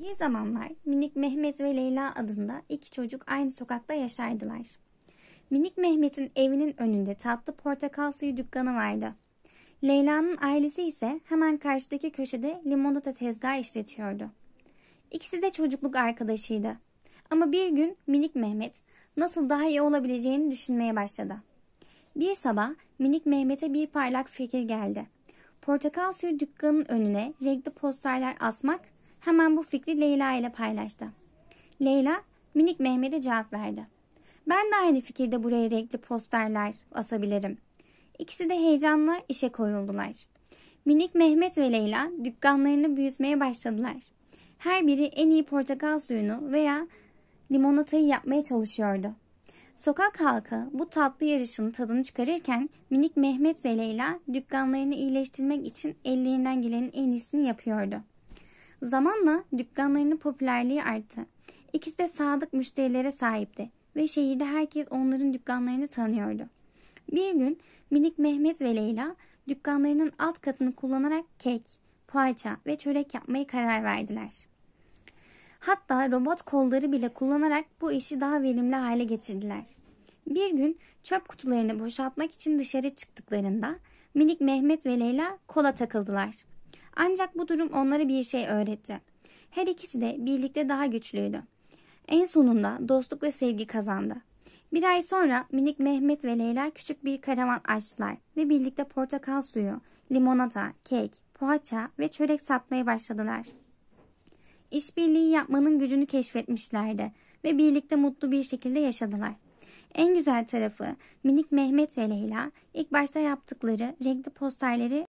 Bir zamanlar minik Mehmet ve Leyla adında iki çocuk aynı sokakta yaşardılar. Minik Mehmet'in evinin önünde tatlı portakal suyu dükkanı vardı. Leyla'nın ailesi ise hemen karşıdaki köşede limonata tezgahı işletiyordu. İkisi de çocukluk arkadaşıydı. Ama bir gün minik Mehmet nasıl daha iyi olabileceğini düşünmeye başladı. Bir sabah minik Mehmet'e bir parlak fikir geldi. Portakal suyu dükkanının önüne renkli posterler asmak Hemen bu fikri Leyla ile paylaştı. Leyla minik Mehmet'e cevap verdi. Ben de aynı fikirde buraya renkli posterler asabilirim. İkisi de heyecanla işe koyuldular. Minik Mehmet ve Leyla dükkanlarını büyütmeye başladılar. Her biri en iyi portakal suyunu veya limonatayı yapmaya çalışıyordu. Sokak halkı bu tatlı yarışın tadını çıkarırken minik Mehmet ve Leyla dükkanlarını iyileştirmek için ellerinden gelenin en iyisini yapıyordu. Zamanla dükkanlarının popülerliği arttı. İkisi de sadık müşterilere sahipti ve şehirde herkes onların dükkanlarını tanıyordu. Bir gün minik Mehmet ve Leyla dükkanlarının alt katını kullanarak kek, poğaça ve çörek yapmaya karar verdiler. Hatta robot kolları bile kullanarak bu işi daha verimli hale getirdiler. Bir gün çöp kutularını boşaltmak için dışarı çıktıklarında minik Mehmet ve Leyla kola takıldılar. Ancak bu durum onlara bir şey öğretti. Her ikisi de birlikte daha güçlüydü. En sonunda dostluk ve sevgi kazandı. Bir ay sonra minik Mehmet ve Leyla küçük bir karavan açtılar ve birlikte portakal suyu, limonata, kek, poğaça ve çörek satmaya başladılar. İşbirliği yapmanın gücünü keşfetmişlerdi ve birlikte mutlu bir şekilde yaşadılar. En güzel tarafı minik Mehmet ve Leyla ilk başta yaptıkları renkli posterleri